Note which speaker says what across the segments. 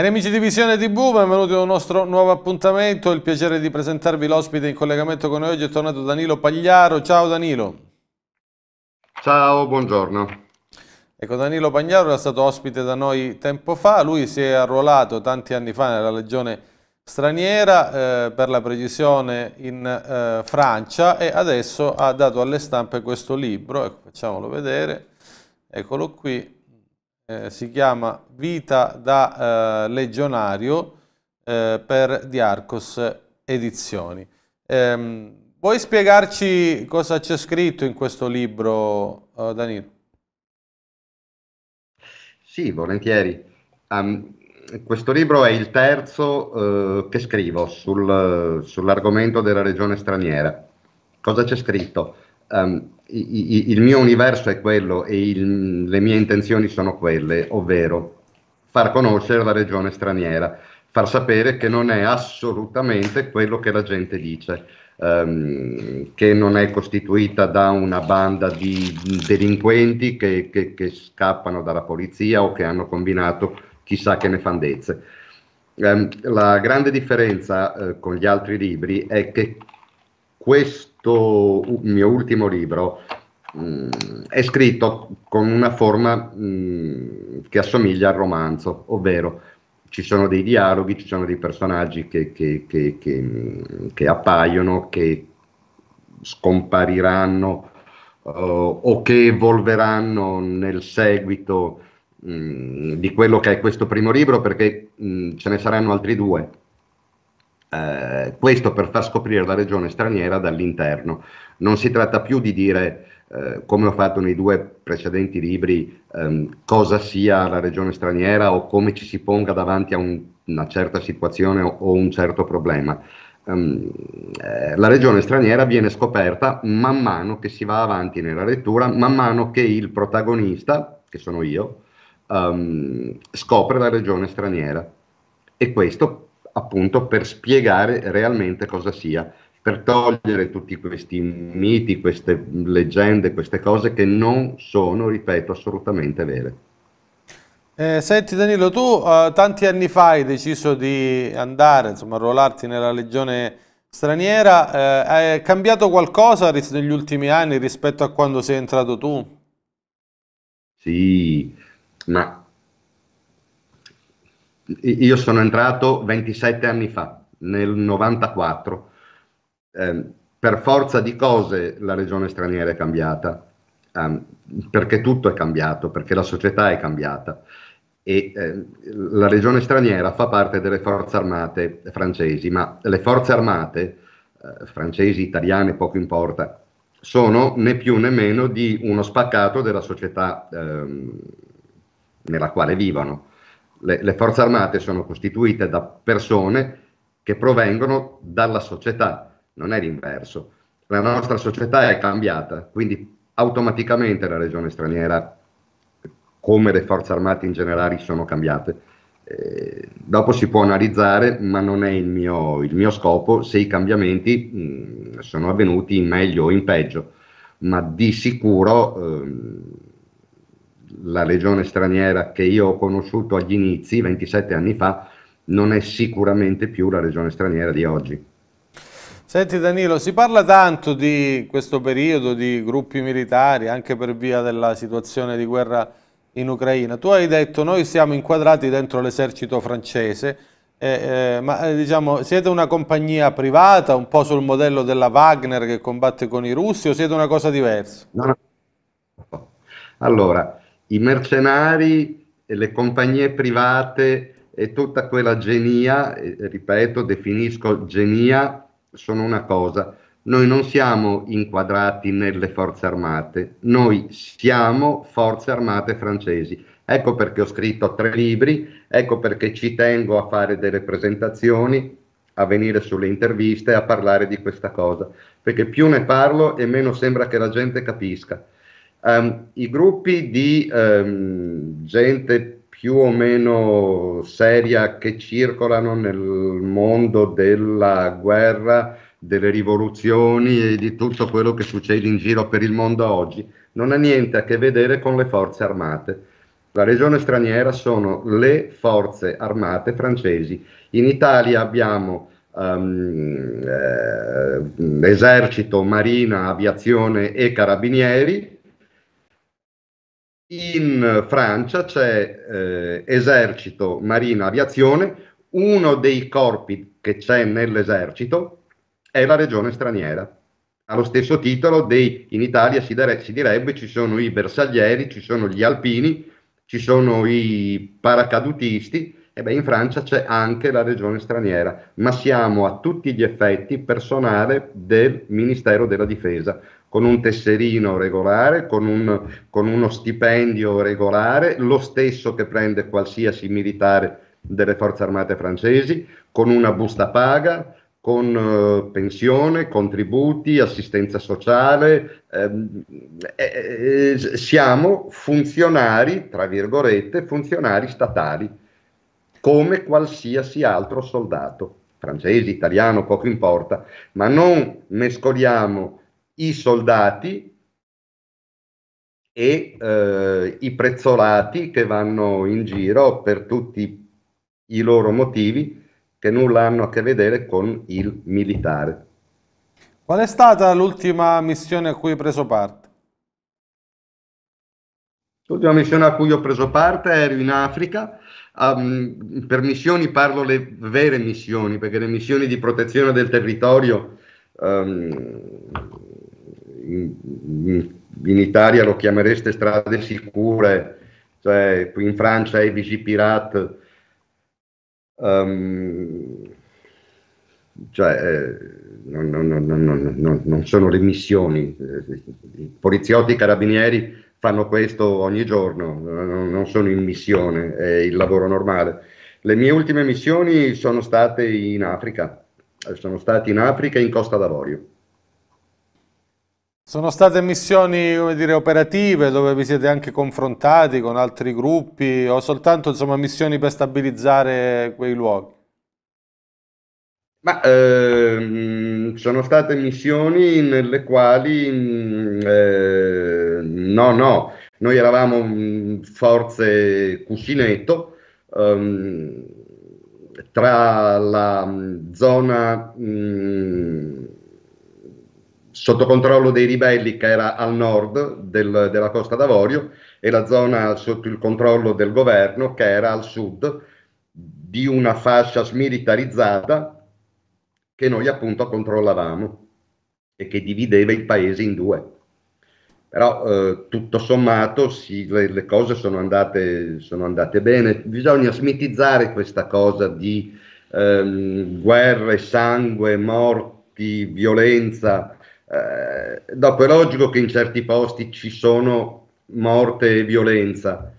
Speaker 1: Cari amici di Visione TV, benvenuti a un nostro nuovo appuntamento. Il piacere di presentarvi l'ospite in collegamento con noi oggi è tornato Danilo Pagliaro. Ciao Danilo. Ciao,
Speaker 2: buongiorno.
Speaker 1: Ecco, Danilo Pagliaro era stato ospite da noi tempo fa, lui si è arruolato tanti anni fa nella legione straniera, eh, per la precisione in eh, Francia, e adesso ha dato alle stampe questo libro, ecco, facciamolo vedere, eccolo qui, eh, si chiama Vita da eh, legionario eh, per Diarcos Edizioni. Ehm, vuoi spiegarci cosa c'è scritto in questo libro, eh, Danilo?
Speaker 2: Sì, volentieri. Um, questo libro è il terzo eh, che scrivo sul, sull'argomento della regione straniera. Cosa c'è scritto? um, i, i, il mio universo è quello e il, le mie intenzioni sono quelle, ovvero far conoscere la regione straniera, far sapere che non è assolutamente quello che la gente dice, um, che non è costituita da una banda di delinquenti che, che, che, scappano dalla polizia o che hanno combinato chissà che nefandezze. Ehm, la grande differenza uh, con gli altri libri è che questo questo mio ultimo libro mh, mm, è scritto con una forma mh, mm, che assomiglia al romanzo, ovvero ci sono dei dialoghi, ci sono dei personaggi che, che, che, che mm, appaiono, che scompariranno uh, o che evolveranno nel seguito mh, di quello che è questo primo libro, perché ce ne saranno altri due eh, questo per far scoprire la regione straniera dall'interno. Non si tratta più di dire, eh, come ho fatto nei due precedenti libri, ehm, cosa sia la regione straniera o come ci si ponga davanti a un, una certa situazione o, o un certo problema. Ehm, eh, la regione straniera viene scoperta man mano che si va avanti nella lettura, man mano che il protagonista, che sono io, ehm, scopre la regione straniera. E questo appunto per spiegare realmente cosa sia, per togliere tutti questi miti, queste leggende, queste cose che non sono, ripeto, assolutamente vere.
Speaker 1: Eh, senti Danilo, tu eh, tanti anni fa hai deciso di andare, insomma, arruolarti nella legione straniera, eh, è cambiato qualcosa negli ultimi anni rispetto a quando sei entrato tu?
Speaker 2: Sì, ma io sono entrato 27 anni fa, nel 94. Eh, per forza di cose la regione straniera è cambiata, eh, perché tutto è cambiato, perché la società è cambiata. E, eh, la regione straniera fa parte delle forze armate francesi, ma le forze armate, eh, francesi, italiane, poco importa, sono né più né meno di uno spaccato della società ehm, nella quale vivono le, le forze armate sono costituite da persone che provengono dalla società, non è l'inverso. La nostra società è cambiata, quindi automaticamente la regione straniera, come le forze armate in generale, sono cambiate. Eh, dopo si può analizzare, ma non è il mio, il mio scopo, se i cambiamenti mh, mm, sono avvenuti in meglio o in peggio, ma di sicuro... Ehm, la legione straniera che io ho conosciuto agli inizi, 27 anni fa, non è sicuramente più la legione straniera di oggi. Senti Danilo, si
Speaker 1: parla tanto di questo periodo di gruppi militari anche per via della situazione di guerra in Ucraina. Tu hai detto noi siamo inquadrati dentro l'esercito francese, eh, eh, ma eh, diciamo, siete una compagnia privata, un po' sul modello della Wagner che combatte con i russi o siete una cosa diversa?
Speaker 2: No, no. Allora, i mercenari, e le compagnie private e tutta quella genia, ripeto, definisco genia, sono una cosa. Noi non siamo inquadrati nelle forze armate, noi siamo forze armate francesi. Ecco perché ho scritto tre libri, ecco perché ci tengo a fare delle presentazioni, a venire sulle interviste, a parlare di questa cosa, perché più ne parlo e meno sembra che la gente capisca. Um, I gruppi di um, gente più o meno seria che circolano nel mondo della guerra, delle rivoluzioni e di tutto quello che succede in giro per il mondo oggi, non ha niente a che vedere con le forze armate. La regione straniera sono le forze armate francesi. In Italia abbiamo um, eh, esercito, marina, aviazione e carabinieri, in Francia c'è eh, esercito, marina, aviazione, uno dei corpi che c'è nell'esercito è la regione straniera. Allo stesso titolo dei, in Italia si, dire, si direbbe ci sono i bersaglieri, ci sono gli alpini, ci sono i paracadutisti, e beh, in Francia c'è anche la regione straniera, ma siamo a tutti gli effetti personale del Ministero della Difesa con un tesserino regolare, con, un, con uno stipendio regolare, lo stesso che prende qualsiasi militare delle forze armate francesi, con una busta paga, con eh, pensione, contributi, assistenza sociale. Ehm, eh, eh, siamo funzionari, tra virgolette, funzionari statali, come qualsiasi altro soldato, francese, italiano, poco importa, ma non mescoliamo i soldati e eh, i prezzolati che vanno in giro per tutti i loro motivi che nulla hanno a che vedere con il militare. Qual
Speaker 1: è stata l'ultima missione a cui hai preso parte?
Speaker 2: L'ultima missione a cui ho preso parte ero in Africa. Um, per missioni parlo le vere missioni, perché le missioni di protezione del territorio um, in, in, Italia lo chiamereste strade sicure, cioè qui in Francia è Vigipirat, um, ehm, cioè eh, non, non, non, non, sono le missioni, i poliziotti, i carabinieri fanno questo ogni giorno, non sono in missione, è il lavoro normale. Le mie ultime missioni sono state in Africa, sono state in Africa e in Costa d'Avorio. Sono state missioni dire, operative dove vi siete anche
Speaker 1: confrontati con altri gruppi o soltanto insomma, missioni per stabilizzare quei luoghi?
Speaker 2: Ma, ehm, sono state missioni nelle quali mm, eh, no, no, noi eravamo mm, forze cuscinetto ehm, tra la mm, zona... Mh, sotto controllo dei ribelli che era al nord del, della Costa d'Avorio e la zona sotto il controllo del governo che era al sud di una fascia smilitarizzata che noi appunto controllavamo e che divideva il paese in due. Però eh, tutto sommato sì, le, le, cose sono andate, sono andate, bene, bisogna smitizzare questa cosa di ehm, guerre, sangue, morti, violenza, eh, dopo è logico che in certi posti ci sono morte e violenza.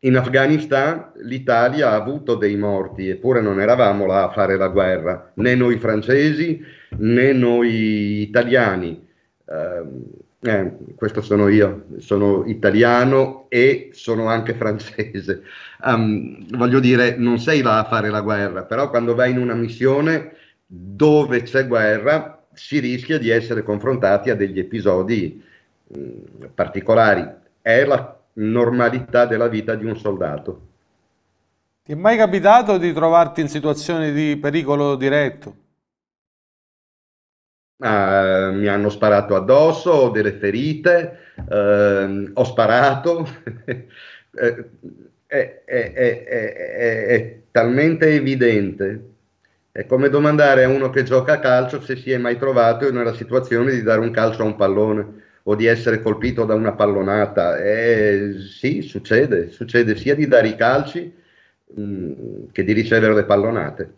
Speaker 2: In Afghanistan l'Italia ha avuto dei morti, eppure non eravamo là a fare la guerra, né noi francesi né noi italiani. Eh, eh, questo sono io, sono italiano e sono anche francese. Um, voglio dire, non sei là a fare la guerra, però quando vai in una missione dove c'è guerra si rischia di essere confrontati a degli episodi mh, mm, particolari. È la normalità della vita di un soldato. Ti è
Speaker 1: mai capitato di trovarti in situazioni di pericolo diretto?
Speaker 2: Ah, mi hanno sparato addosso, ho delle ferite, ehm, ho sparato. è, è, è, è talmente evidente è come domandare a uno che gioca a calcio se si è mai trovato nella situazione di dare un calcio a un pallone o di essere colpito da una pallonata. Eh, sì, succede, succede sia di dare i calci mh, mm, che di ricevere le pallonate.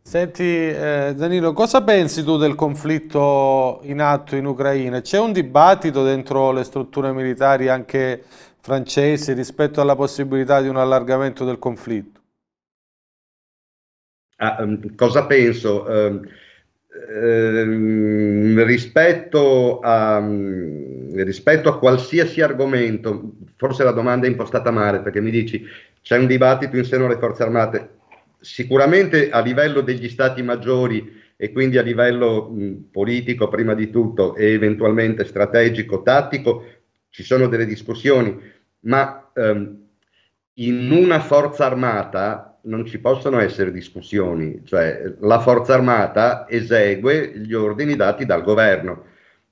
Speaker 1: Senti eh, Danilo, cosa pensi tu del conflitto in atto in Ucraina? C'è un dibattito dentro le strutture militari anche francesi rispetto alla possibilità di un allargamento del conflitto?
Speaker 2: Ah, ehm, cosa penso? Eh, eh, rispetto, a, rispetto a qualsiasi argomento, forse la domanda è impostata male perché mi dici c'è un dibattito in seno alle forze armate, sicuramente a livello degli stati maggiori e quindi a livello mh, politico prima di tutto e eventualmente strategico, tattico, ci sono delle discussioni, ma ehm, in una forza armata non ci possono essere discussioni, cioè la forza armata esegue gli ordini dati dal governo,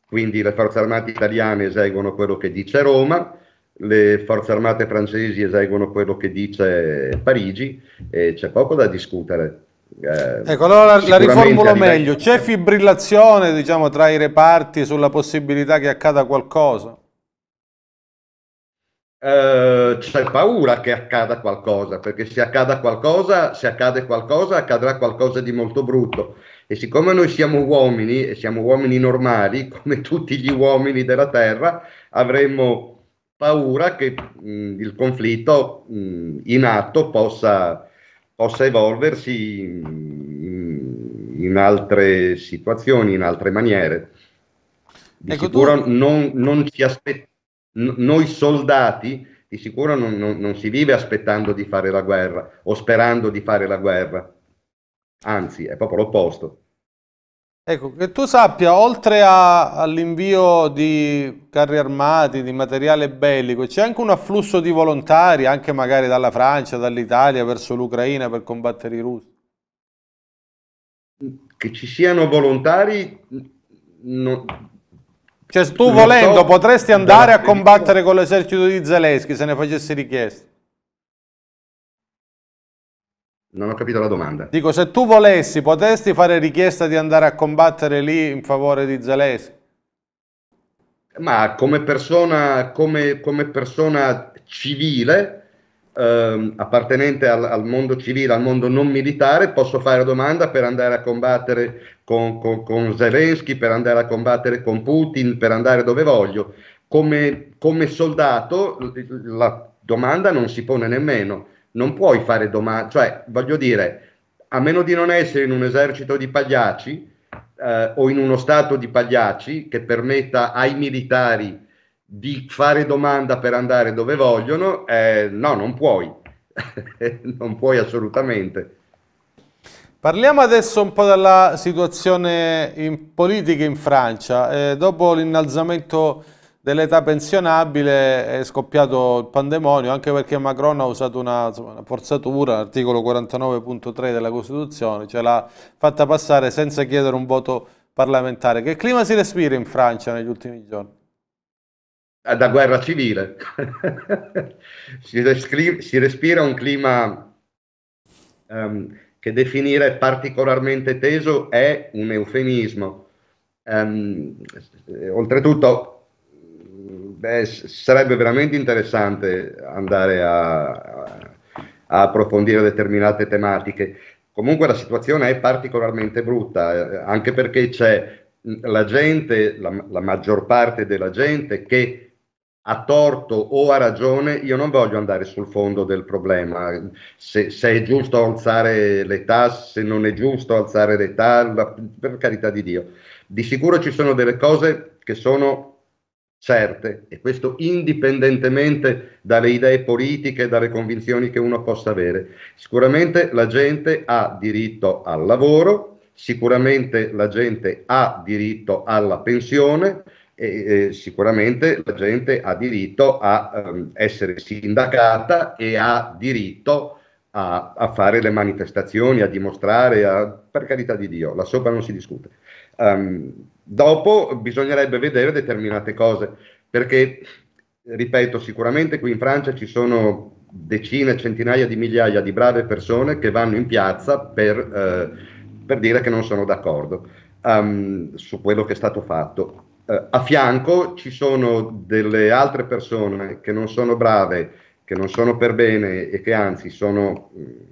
Speaker 2: quindi le forze armate italiane eseguono quello che dice Roma, le forze armate francesi eseguono quello che dice Parigi e c'è poco da discutere. Eh, ecco, allora la, riformulo meglio,
Speaker 1: c'è fibrillazione diciamo, tra i reparti sulla possibilità che accada qualcosa?
Speaker 2: eh, c'è paura che accada qualcosa, perché se accada qualcosa, se accade qualcosa, accadrà qualcosa di molto brutto. E siccome noi siamo uomini e siamo uomini normali, come tutti gli uomini della Terra, avremmo paura che mh, mm, il conflitto mh, mm, in atto possa, possa evolversi in, in, altre situazioni, in altre maniere. Di ecco sicuro tu... non, non ci aspettiamo N- noi soldati di sicuro non, non, non, si vive aspettando di fare la guerra o sperando di fare la guerra, anzi è proprio l'opposto. Ecco, che tu
Speaker 1: sappia, oltre a, all'invio di carri armati, di materiale bellico, c'è anche un afflusso di volontari, anche magari dalla Francia, dall'Italia, verso l'Ucraina per combattere i russi? Che ci siano volontari, no, cioè, tu volendo potresti andare a combattere con l'esercito di Zelensky se ne facessi richiesta.
Speaker 2: Non ho capito la domanda.
Speaker 1: Dico, se tu volessi, potresti fare richiesta di andare a combattere lì in favore
Speaker 2: di Zelensky? Ma come persona, come, come persona civile, ehm, appartenente al, al, mondo civile, al mondo non militare, posso fare domanda per andare a combattere con, con, con Zelensky, per andare a combattere con Putin, per andare dove voglio. Come, come soldato la domanda non si pone nemmeno, non puoi fare domanda, cioè voglio dire, a meno di non essere in un esercito di pagliacci eh, o in uno stato di pagliacci che permetta ai militari di fare domanda per andare dove vogliono, eh, no, non puoi, non puoi assolutamente.
Speaker 1: Parliamo adesso un po' della situazione in politica in Francia. Eh, dopo l'innalzamento dell'età pensionabile è scoppiato il pandemonio, anche perché Macron ha usato una, insomma, una forzatura, l'articolo 49.3 della Costituzione, cioè l'ha fatta passare senza chiedere un voto parlamentare. Che clima si respira in Francia negli ultimi giorni?
Speaker 2: Da guerra civile. si, respira un clima... Um, che definire particolarmente teso è un eufemismo. Um, oltretutto, beh, sarebbe veramente interessante andare a, a, approfondire determinate tematiche. Comunque la situazione è particolarmente brutta, eh, anche perché c'è la gente, la, la maggior parte della gente che a torto o a ragione, io non voglio andare sul fondo del problema, se, se è giusto alzare l'età, se non è giusto alzare l'età, per carità di Dio. Di sicuro ci sono delle cose che sono certe e questo indipendentemente dalle idee politiche, dalle convinzioni che uno possa avere. Sicuramente la gente ha diritto al lavoro, sicuramente la gente ha diritto alla pensione, e, e sicuramente la gente ha diritto a um, essere sindacata e ha diritto a, a, fare le manifestazioni, a dimostrare, a, per carità di Dio, la sopra non si discute. Um, dopo bisognerebbe vedere determinate cose, perché, ripeto, sicuramente qui in Francia ci sono decine, centinaia di migliaia di brave persone che vanno in piazza per, eh, per dire che non sono d'accordo um, su quello che è stato fatto eh, a fianco ci sono delle altre persone che non sono brave, che non sono per bene e che anzi sono... Eh,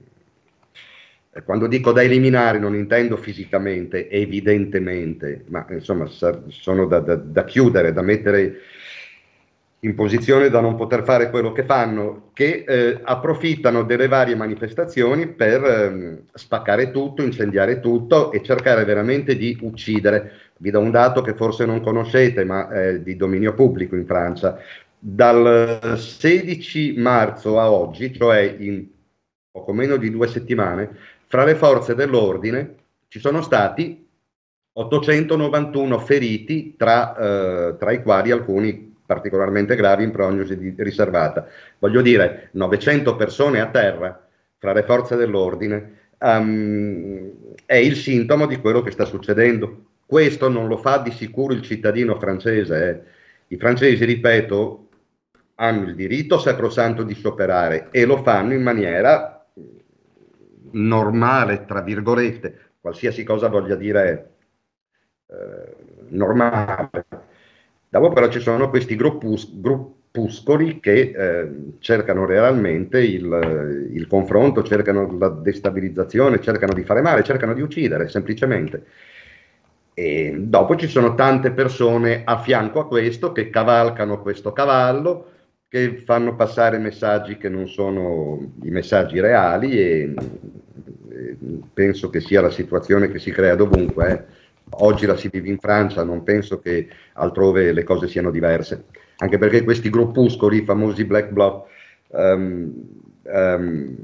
Speaker 2: quando dico da eliminare non intendo fisicamente, evidentemente, ma insomma sono da, da, da chiudere, da mettere in posizione da non poter fare quello che fanno, che eh, approfittano delle varie manifestazioni per eh, spaccare tutto, incendiare tutto e cercare veramente di uccidere. Vi do un dato che forse non conoscete, ma è di dominio pubblico in Francia. Dal 16 eh, marzo a oggi, cioè in poco meno di due settimane, fra le forze dell'ordine ci sono stati 891 feriti, tra, eh, tra i quali alcuni particolarmente gravi in prognosi riservata. Voglio dire, 900 persone a terra fra le forze dell'ordine um, è il sintomo di quello che sta succedendo. Questo non lo fa di sicuro il cittadino francese. Eh. I francesi, ripeto, hanno il diritto sacrosanto di scioperare e lo fanno in maniera normale, tra virgolette, qualsiasi cosa voglia dire eh, normale Dopo però ci sono questi gruppus- gruppuscoli che eh, cercano realmente il, il, confronto, cercano la destabilizzazione, cercano di fare male, cercano di uccidere semplicemente. E dopo ci sono tante persone a fianco a questo che cavalcano questo cavallo, che fanno passare messaggi che non sono i messaggi reali e, e penso che sia la situazione che si crea dovunque. Eh Oggi la si vive in Francia, non penso che altrove le cose siano diverse, anche perché questi gruppuscoli, i famosi black bloc, um, um,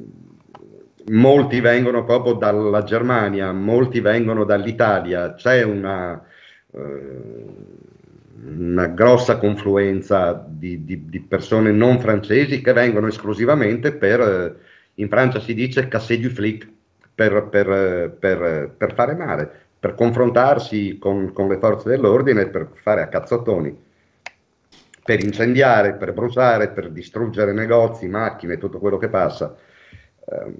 Speaker 2: molti vengono proprio dalla Germania, molti vengono dall'Italia, c'è una, eh, una grossa confluenza di, di, di, persone non francesi che vengono esclusivamente per, eh, in Francia si dice casser du flic, per, per, per, per fare male per confrontarsi con, con le forze dell'ordine, per fare a cazzottoni, per incendiare, per bruciare, per distruggere negozi, macchine, tutto quello che passa. Eh,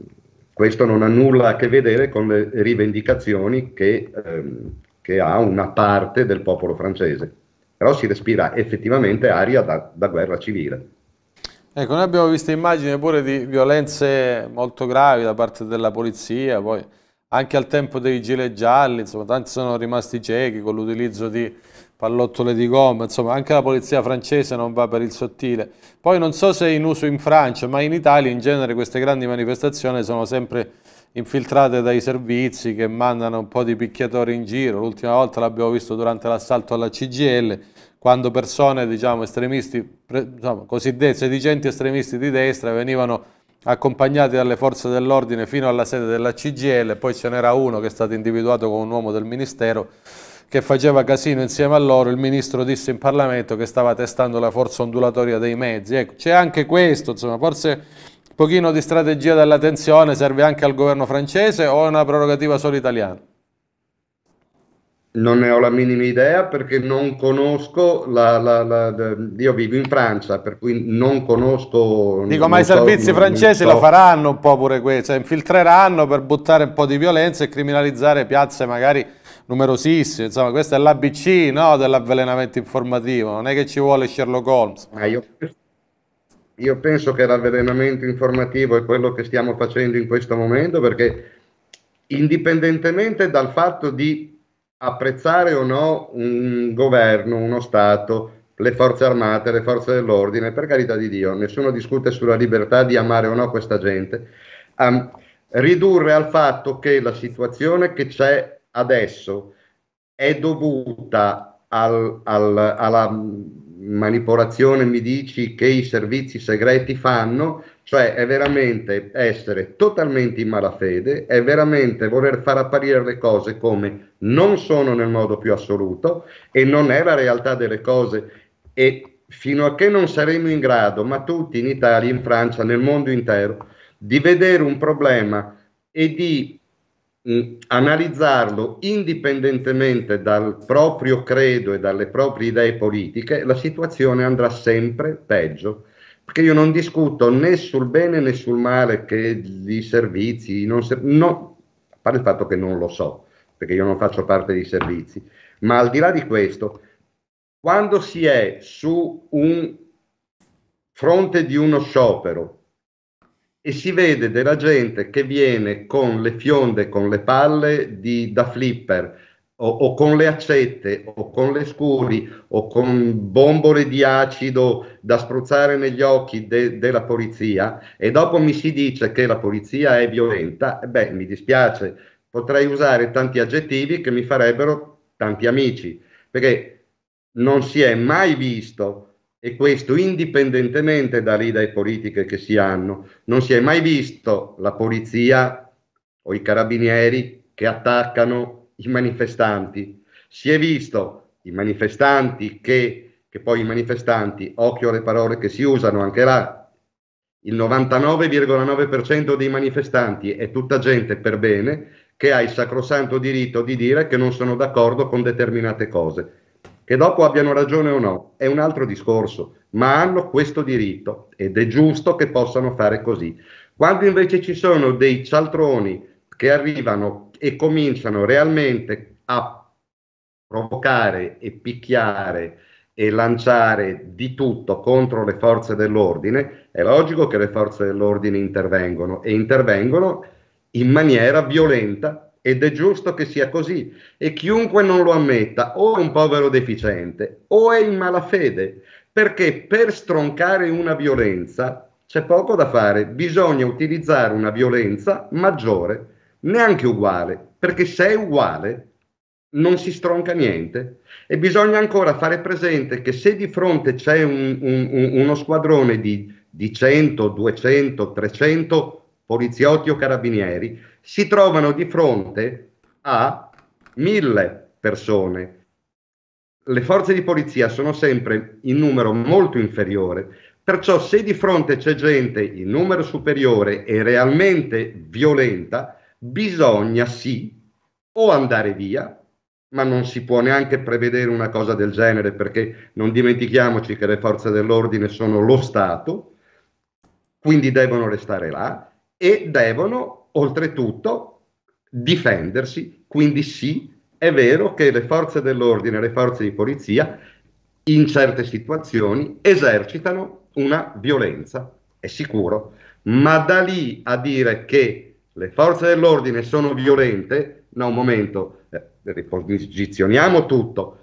Speaker 2: questo non ha nulla a che vedere con le rivendicazioni che, ehm, che, ha una parte del popolo francese, però si respira effettivamente aria da, da guerra civile.
Speaker 1: Ecco, noi abbiamo visto immagini pure di violenze molto gravi da parte della polizia, poi anche al tempo dei gilet gialli, insomma, tanti sono rimasti ciechi con l'utilizzo di pallottole di gomma, insomma anche la polizia francese non va per il sottile. Poi non so se è in uso in Francia, ma in Italia in genere queste grandi manifestazioni sono sempre infiltrate dai servizi che mandano un po' di picchiatori in giro. L'ultima volta l'abbiamo visto durante l'assalto alla CGL, quando persone, diciamo, estremisti, diciamo, cosiddetti sedicenti estremisti di destra venivano accompagnati dalle forze dell'ordine fino alla sede della CGL, poi ce n'era uno che è stato individuato come un uomo del Ministero che faceva casino insieme a loro, il Ministro disse in Parlamento che stava testando la forza ondulatoria dei mezzi. Ecco, c'è anche questo, insomma, forse un pochino di strategia dell'attenzione serve anche al governo francese o è una prerogativa solo italiana?
Speaker 2: Non ne ho la minima idea perché non conosco la, la, la, io vivo in Francia, per cui non conosco. Dico, ma i servizi so, francesi so. la faranno un po' pure questo, cioè infiltreranno per
Speaker 1: buttare un po' di violenza e criminalizzare piazze magari numerosissime. Insomma, questo è l'ABC no, dell'avvelenamento informativo, non è che ci vuole Sherlock Holmes. Ma io,
Speaker 2: io penso che l'avvelenamento informativo è quello che stiamo facendo in questo momento perché indipendentemente dal fatto di apprezzare o no un governo, uno Stato, le forze armate, le forze dell'ordine, per carità di Dio, nessuno discute sulla libertà di amare o no questa gente, um, ridurre al fatto che la situazione che c'è adesso è dovuta al, al, alla manipolazione, mi dici, che i servizi segreti fanno cioè è veramente essere totalmente in malafede, è veramente voler far apparire le cose come non sono nel modo più assoluto e non è la realtà delle cose. E fino a che non saremo in grado, ma tutti in Italia, in Francia, nel mondo intero, di vedere un problema e di mh, mm, analizzarlo indipendentemente dal proprio credo e dalle proprie idee politiche, la situazione andrà sempre peggio perché io non discuto né sul bene né sul male che i servizi, ser- no, a parte il fatto che non lo so, perché io non faccio parte dei servizi, ma al di là di questo, quando si è su un fronte di uno sciopero e si vede della gente che viene con le fionde, con le palle di, da flipper, o, o, con le accette o con le scuri o con bombole di acido da spruzzare negli occhi de, della polizia e dopo mi si dice che la polizia è violenta, beh mi dispiace, potrei usare tanti aggettivi che mi farebbero tanti amici, perché non si è mai visto, e questo indipendentemente dalle idee politiche che si hanno, non si è mai visto la polizia o i carabinieri che attaccano i manifestanti. Si è visto i manifestanti che, che poi i manifestanti, occhio alle parole che si usano anche là, il 99,9% dei manifestanti è tutta gente per bene che ha il sacrosanto diritto di dire che non sono d'accordo con determinate cose. Che dopo abbiano ragione o no è un altro discorso, ma hanno questo diritto ed è giusto che possano fare così. Quando invece ci sono dei cialtroni che arrivano e cominciano realmente a provocare e picchiare e lanciare di tutto contro le forze dell'ordine, è logico che le forze dell'ordine intervengono e intervengono in maniera violenta ed è giusto che sia così e chiunque non lo ammetta o è un povero deficiente o è in malafede, perché per stroncare una violenza c'è poco da fare, bisogna utilizzare una violenza maggiore neanche uguale, perché se è uguale non si stronca niente e bisogna ancora fare presente che se di fronte c'è un, un, uno squadrone di, di 100, 200, 300 poliziotti o carabinieri, si trovano di fronte a mille persone. Le forze di polizia sono sempre in numero molto inferiore, perciò se di fronte c'è gente in numero superiore e realmente violenta, bisogna sì o andare via, ma non si può neanche prevedere una cosa del genere perché non dimentichiamoci che le forze dell'ordine sono lo Stato, quindi devono restare là e devono oltretutto difendersi, quindi sì, è vero che le forze dell'ordine, le forze di polizia in certe situazioni esercitano una violenza, è sicuro, ma da lì a dire che le forze dell'ordine sono violente, no un momento, eh, riposizioniamo tutto,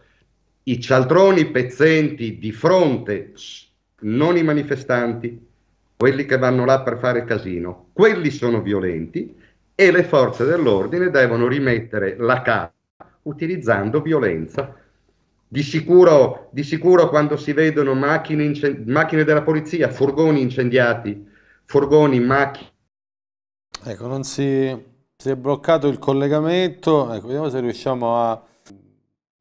Speaker 2: i cialtroni pezzenti di fronte, non i manifestanti, quelli che vanno là per fare casino, quelli sono violenti e le forze dell'ordine devono rimettere la casa utilizzando violenza. Di sicuro, di sicuro quando si vedono macchine, macchine della polizia, furgoni incendiati, furgoni, macchine
Speaker 1: Ecco, non si, si è bloccato il collegamento, ecco, vediamo se riusciamo a,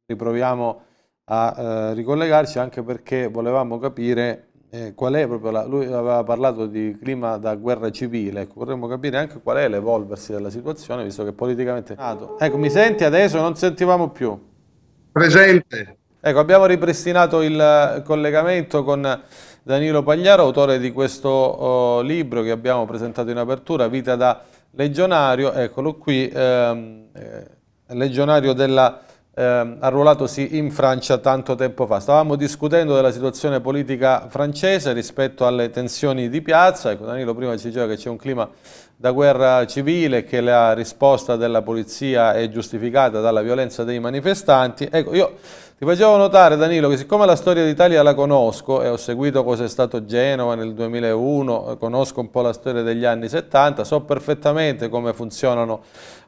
Speaker 1: riproviamo a eh, ricollegarci anche perché volevamo capire eh, qual è proprio, la, lui aveva parlato di clima da guerra civile, ecco, vorremmo capire anche qual è l'evolversi della situazione visto che politicamente... nato. Ecco, mi senti adesso? Non sentivamo più.
Speaker 2: Presente.
Speaker 1: Ecco, abbiamo ripristinato il collegamento con Danilo Pagliaro, autore di questo uh, libro che abbiamo presentato in apertura, Vita da legionario, eccolo qui, ehm, eh, legionario della, ehm, arruolatosi in Francia tanto tempo fa. Stavamo discutendo della situazione politica francese rispetto alle tensioni di piazza, ecco Danilo prima ci diceva che c'è un clima da guerra civile, che la risposta della polizia è giustificata dalla violenza dei manifestanti. Ecco, io ti facevo notare, Danilo, che siccome la storia d'Italia la conosco e ho seguito cosa è stato Genova nel 2001, eh, conosco un po' la storia degli anni 70, so perfettamente come funzionano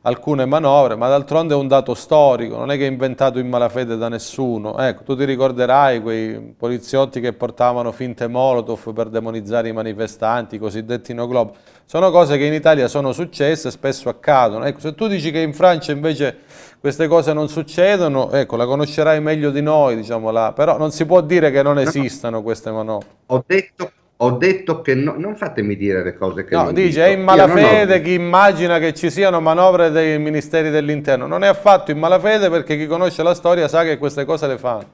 Speaker 1: alcune manovre, ma d'altronde è un dato storico, non è che è inventato in malafede da nessuno. Ecco, tu ti ricorderai quei poliziotti che portavano finte molotov per demonizzare i manifestanti, i cosiddetti no globe. Sono cose che in Italia sono successe, spesso accadono. Ecco, se tu dici che in Francia invece queste cose non succedono, ecco, la conoscerai meglio di noi, diciamo là. Però non si può dire che non esistano queste manovre.
Speaker 2: Ho detto, ho detto che no, non fatemi dire le cose che no, non dice, dico. è in malafede
Speaker 1: ho... chi immagina che ci siano manovre dei ministeri dell'interno. Non è affatto in malafede perché chi conosce la storia sa che queste cose le fanno.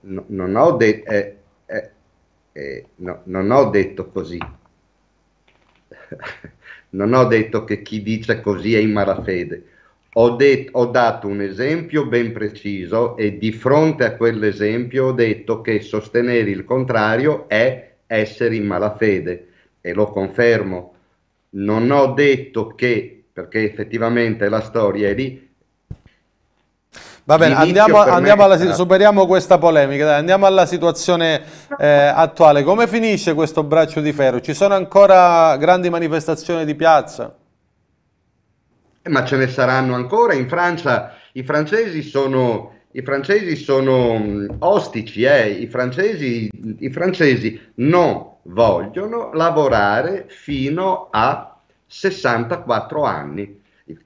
Speaker 2: No, non, ho eh, eh, eh, non ho detto così non ho detto che chi dice così è in malafede, ho, det- ho dato un esempio ben preciso e di fronte a quell'esempio ho detto che sostenere il contrario è essere in malafede e lo confermo. Non ho detto che, perché effettivamente la storia è lì, Va bene, andiamo, andiamo alla, era...
Speaker 1: superiamo questa polemica, dai, andiamo alla situazione eh, attuale. Come finisce questo braccio di ferro? Ci sono ancora grandi manifestazioni di piazza?
Speaker 2: Eh, ma ce ne saranno ancora. In Francia i francesi sono i francesi sono mm, ostici, eh? I, francesi, I, francesi, non vogliono lavorare fino a 64 anni.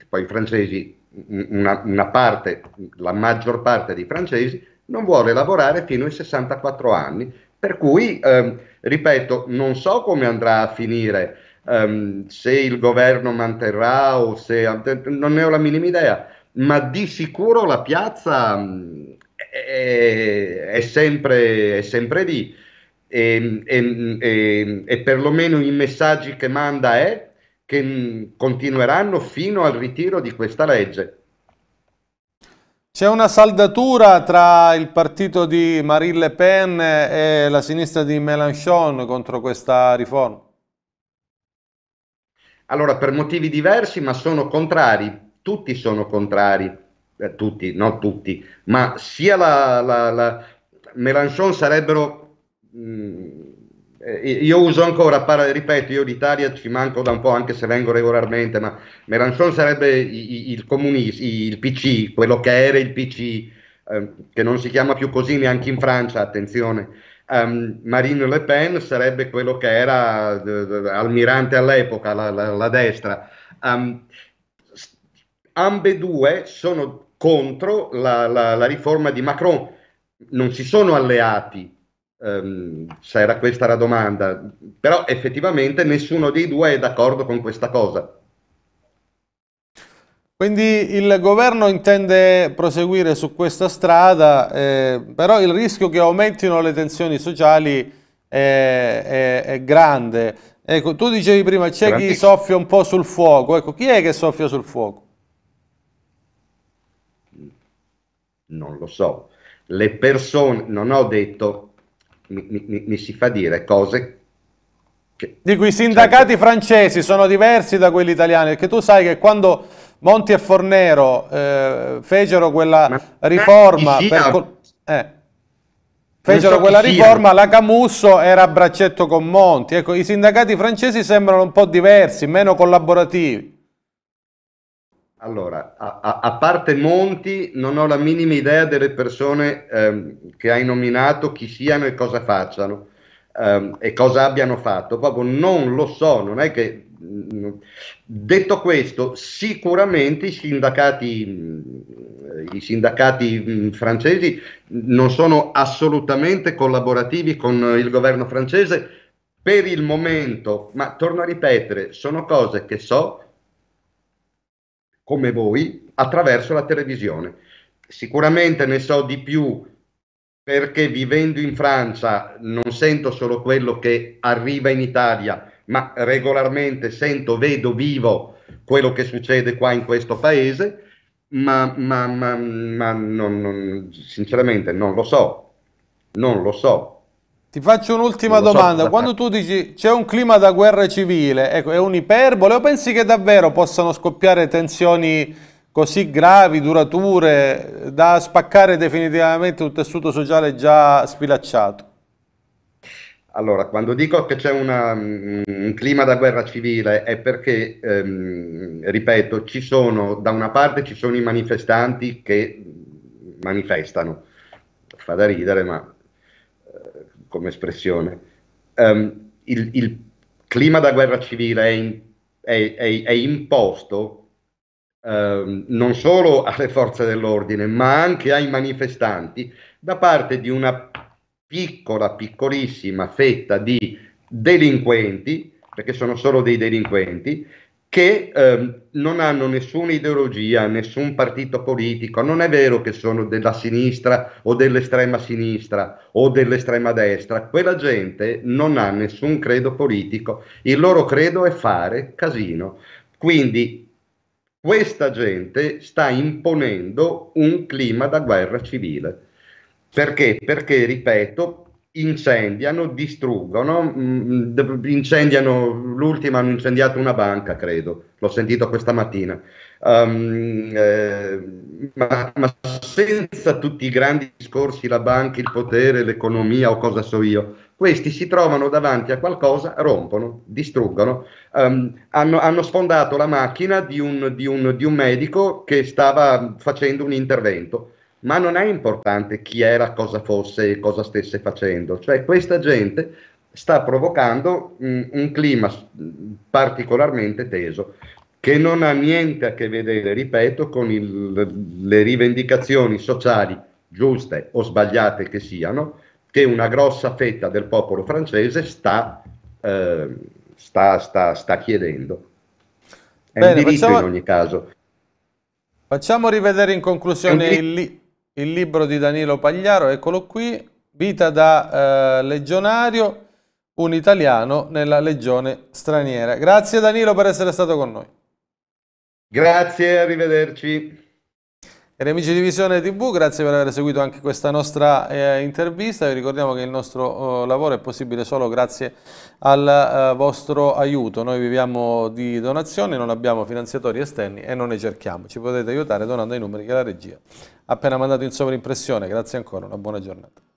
Speaker 2: Poi i francesi una, una parte, la maggior parte dei francesi non vuole lavorare fino ai 64 anni, per cui, ehm, ripeto, non so come andrà a finire, ehm, se il governo manterrà o se... non ne ho la minima idea, ma di sicuro la piazza mh, mm, è, è, sempre, è sempre lì e, e, e, e perlomeno i messaggi che manda è che mm, continueranno fino al ritiro di questa legge. C'è una saldatura
Speaker 1: tra il partito di Marine Le Pen e la sinistra di Mélenchon contro
Speaker 2: questa riforma? Allora, per motivi diversi, ma sono contrari, tutti sono contrari, eh, tutti, non tutti, ma sia la, la, la Mélenchon sarebbero mh, mm, eh, io uso ancora, par- ripeto, io d'Italia ci manco da un po', anche se vengo regolarmente, ma Melanchon sarebbe il, il comunista, il PC, quello che era il PC, eh, che non si chiama più così neanche in Francia, attenzione. Um, Marine Le Pen sarebbe quello che era d- d- almirante all'epoca, la, la, la destra. Um, due sono contro la, la riforma di Macron, non si sono alleati, ehm, se era questa la domanda, però effettivamente nessuno dei due è d'accordo con questa cosa.
Speaker 1: Quindi il governo intende proseguire su questa strada, eh, però il rischio che aumentino le tensioni sociali è, è, è grande. Ecco, tu dicevi prima c'è chi soffia un po' sul fuoco, ecco, chi è che soffia
Speaker 2: sul fuoco? Non lo so, le persone, non ho detto mi, mi, mi si fa dire cose
Speaker 1: che... Dico, i cioè, sindacati francesi sono diversi da quelli italiani, perché tu sai che quando Monti e Fornero eh, fecero quella Ma riforma... Per, eh, fecero so quella riforma, la Camusso era a braccetto con Monti. Ecco, i sindacati francesi sembrano un po' diversi, meno collaborativi.
Speaker 2: Allora, a, a, a, parte Monti, non ho la minima idea delle persone ehm, che hai nominato, chi siano e cosa facciano ehm, e cosa abbiano fatto. Proprio non lo so, non è che... Mm, detto questo, sicuramente i sindacati, mm, i sindacati mm, francesi non sono assolutamente collaborativi con il governo francese per il momento, ma torno a ripetere, sono cose che so come voi, attraverso la televisione. Sicuramente ne so di più perché vivendo in Francia non sento solo quello che arriva in Italia, ma regolarmente sento, vedo, vivo quello che succede qua in questo paese, ma, ma, ma, ma non, non, sinceramente non lo so, non lo so.
Speaker 1: Ti faccio un'ultima domanda. Quando tu dici c'è un clima da guerra civile, ecco, è un'iperbole o pensi che davvero possano scoppiare tensioni così gravi, durature, da spaccare definitivamente un tessuto sociale già sfilacciato?
Speaker 2: Allora, quando dico che c'è mm, un clima da guerra civile è perché, ehm, ripeto, ci sono, da una parte ci sono i manifestanti che mm, manifestano, fa da ridere, ma come espressione. Um, il, il, clima da guerra civile è, in, è, è, è imposto um, non solo alle forze dell'ordine, ma anche ai manifestanti da parte di una piccola, piccolissima fetta di delinquenti, perché sono solo dei delinquenti, che eh, non hanno nessuna ideologia, nessun partito politico, non è vero che sono della sinistra o dell'estrema sinistra o dell'estrema destra, quella gente non ha nessun credo politico, il loro credo è fare casino. Quindi questa gente sta imponendo un clima da guerra civile. Perché? Perché, ripeto, incendiano, distruggono, mh, mm, incendiano, l'ultima hanno incendiato una banca, credo, l'ho sentito questa mattina, um, eh, ma, ma, senza tutti i grandi discorsi, la banca, il potere, l'economia o cosa so io, questi si trovano davanti a qualcosa, rompono, distruggono, um, hanno, hanno, sfondato la macchina di un, di, un, di un medico che stava facendo un intervento ma non è importante chi era, cosa fosse e cosa stesse facendo. Cioè questa gente sta provocando mh, un clima particolarmente teso che non ha niente a che vedere, ripeto, con il, le rivendicazioni sociali giuste o sbagliate che siano, che una grossa fetta del popolo francese sta, eh, sta, sta, sta chiedendo. È Bene, un diritto facciamo, in ogni caso.
Speaker 1: Facciamo rivedere in conclusione il, li, il libro di Danilo Pagliaro, eccolo qui, Vita da eh, legionario, un italiano nella legione straniera. Grazie Danilo per essere stato con noi. Grazie, arrivederci. Cari amici di Visione TV, grazie per aver seguito anche questa nostra eh, intervista. Vi ricordiamo che il nostro eh, lavoro è possibile solo grazie al eh, vostro aiuto. Noi viviamo di donazioni, non abbiamo finanziatori esterni e non ne cerchiamo. Ci potete aiutare donando i numeri che la regia appena mandato in sovraimpressione. Grazie ancora, una buona giornata.